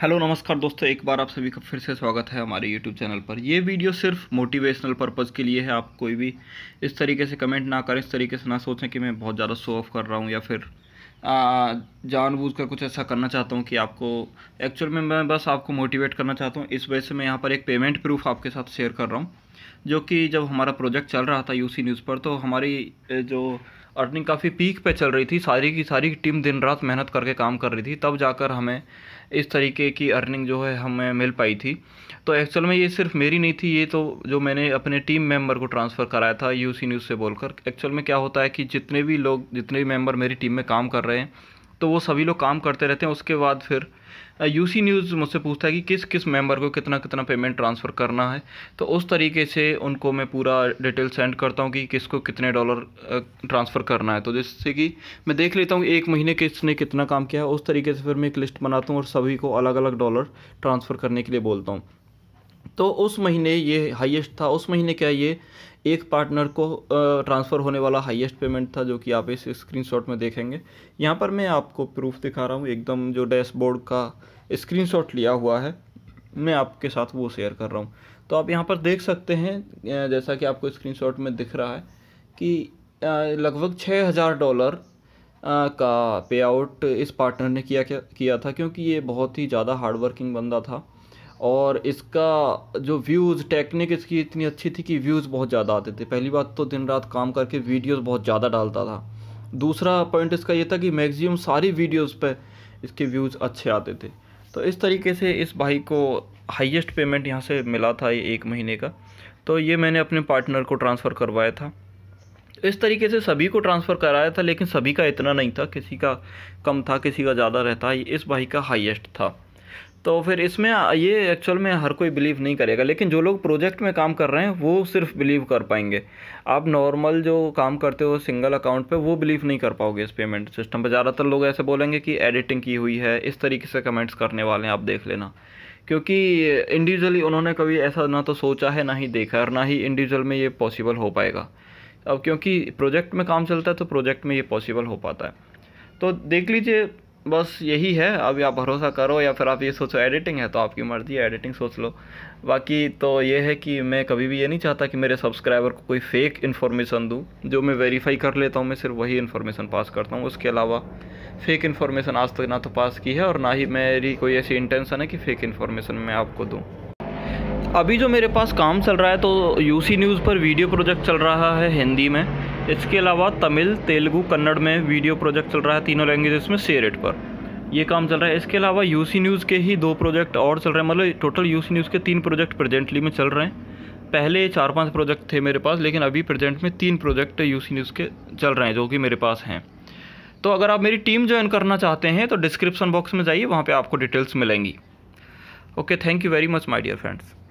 hello नमस्कार दोस्तों एक बार आप सभी का फिर से स्वागत है हमारे यूट्यूब चैनल पर ये वीडियो सिर्फ मोटिवेशनल पर्पज़ के लिए है आप कोई भी इस तरीके से कमेंट ना करें इस तरीके से ना सोचें कि मैं बहुत ज़्यादा शो ऑफ कर रहा हूँ या फिर जानबूझकर कुछ ऐसा करना चाहता हूँ कि आपको एक्चुअल में मैं बस आपको मोटिवेट करना चाहता हूँ इस वजह से मैं यहाँ पर एक पेमेंट प्रूफ आपके साथ शेयर कर रहा हूँ जो कि जब हमारा प्रोजेक्ट चल रहा था यूसी न्यूज़ पर तो हमारी जो अर्निंग काफ़ी पीक पे चल रही थी सारी की सारी टीम दिन रात मेहनत करके काम कर रही थी तब जाकर हमें इस तरीके की अर्निंग जो है हमें मिल पाई थी तो एक्चुअल में ये सिर्फ मेरी नहीं थी ये तो जो मैंने अपने टीम मेंबर को ट्रांसफ़र कराया था यूसी न्यूज़ से बोलकर एक्चुअल में क्या होता है कि जितने भी लोग जितने भी मेंबर मेरी टीम में काम कर रहे हैं तो वो सभी लोग काम करते रहते हैं उसके बाद फिर यूसी न्यूज़ मुझसे पूछता है कि किस किस मेंबर को कितना कितना पेमेंट ट्रांसफ़र करना है तो उस तरीके से उनको मैं पूरा डिटेल सेंड करता हूँ कि किसको कितने डॉलर ट्रांसफ़र करना है तो जिससे कि मैं देख लेता हूँ एक महीने किसने कितना काम किया है उस तरीके से फिर मैं एक लिस्ट बनाता हूँ और सभी को अलग अलग डॉलर ट्रांसफ़र करने के लिए बोलता हूँ तो उस महीने ये हाईएस्ट था उस महीने क्या ये एक पार्टनर को ट्रांसफ़र होने वाला हाईएस्ट पेमेंट था जो कि आप इस स्क्रीनशॉट में देखेंगे यहाँ पर मैं आपको प्रूफ दिखा रहा हूँ एकदम जो डैशबोर्ड का स्क्रीनशॉट लिया हुआ है मैं आपके साथ वो शेयर कर रहा हूँ तो आप यहाँ पर देख सकते हैं जैसा कि आपको स्क्रीन में दिख रहा है कि लगभग छः हज़ार डॉलर का पे आउट इस पार्टनर ने किया किया था क्योंकि ये बहुत ही ज़्यादा हार्डवर्किंग बंदा था और इसका जो व्यूज़ टेक्निक इसकी इतनी अच्छी थी कि व्यूज़ बहुत ज़्यादा आते थे पहली बात तो दिन रात काम करके वीडियोस बहुत ज़्यादा डालता था दूसरा पॉइंट इसका ये था कि मैक्सिमम सारी वीडियोस पे इसके व्यूज़ अच्छे आते थे तो इस तरीके से इस भाई को हाईएस्ट पेमेंट यहाँ से मिला था ये एक महीने का तो ये मैंने अपने पार्टनर को ट्रांसफ़र करवाया था इस तरीके से सभी को ट्रांसफ़र कराया था लेकिन सभी का इतना नहीं था किसी का कम था किसी का ज़्यादा रहता इस भाई का हाईएस्ट था तो फिर इसमें ये एक्चुअल में हर कोई बिलीव नहीं करेगा लेकिन जो लोग प्रोजेक्ट में काम कर रहे हैं वो सिर्फ बिलीव कर पाएंगे आप नॉर्मल जो काम करते हो सिंगल अकाउंट पे वो बिलीव नहीं कर पाओगे इस पेमेंट सिस्टम पर ज़्यादातर लोग ऐसे बोलेंगे कि एडिटिंग की हुई है इस तरीके से कमेंट्स करने वाले हैं आप देख लेना क्योंकि इंडिविजुअली उन्होंने कभी ऐसा ना तो सोचा है ना ही देखा और ना ही इंडिविजुअल में ये पॉसिबल हो पाएगा अब क्योंकि प्रोजेक्ट में काम चलता है तो प्रोजेक्ट में ये पॉसिबल हो पाता है तो देख लीजिए बस यही है अभी आप भरोसा करो या फिर आप ये सोचो एडिटिंग है तो आपकी मर्ज़ी है एडिटिंग सोच लो बाकी तो ये है कि मैं कभी भी ये नहीं चाहता कि मेरे सब्सक्राइबर को कोई फ़ेक इन्फॉर्मेशन दूँ जो मैं वेरीफाई कर लेता हूँ मैं सिर्फ वही इन्फॉर्मेशन पास करता हूँ उसके अलावा फ़ेक इन्फॉर्मेशन आज तक तो ना तो पास की है और ना ही मेरी कोई ऐसी इंटेंशन है कि फ़ेक इन्फॉर्मेशन मैं आपको दूँ अभी जो मेरे पास काम चल रहा है तो यूसी न्यूज़ पर वीडियो प्रोजेक्ट चल रहा है हिंदी में इसके अलावा तमिल तेलुगू कन्नड़ में वीडियो प्रोजेक्ट चल रहा है तीनों लैंग्वेजेस में सेरेट पर ये काम चल रहा है इसके अलावा यू न्यूज़ के ही दो प्रोजेक्ट और चल रहे हैं मतलब टोटल यू न्यूज़ के तीन प्रोजेक्ट प्रेजेंटली में चल रहे हैं पहले चार पांच प्रोजेक्ट थे मेरे पास लेकिन अभी प्रेजेंट में तीन प्रोजेक्ट यू न्यूज़ के चल रहे हैं जो कि मेरे पास हैं तो अगर आप मेरी टीम ज्वाइन करना चाहते हैं तो डिस्क्रिप्शन बॉक्स में जाइए वहाँ पर आपको डिटेल्स मिलेंगी okay thank you very much my dear friends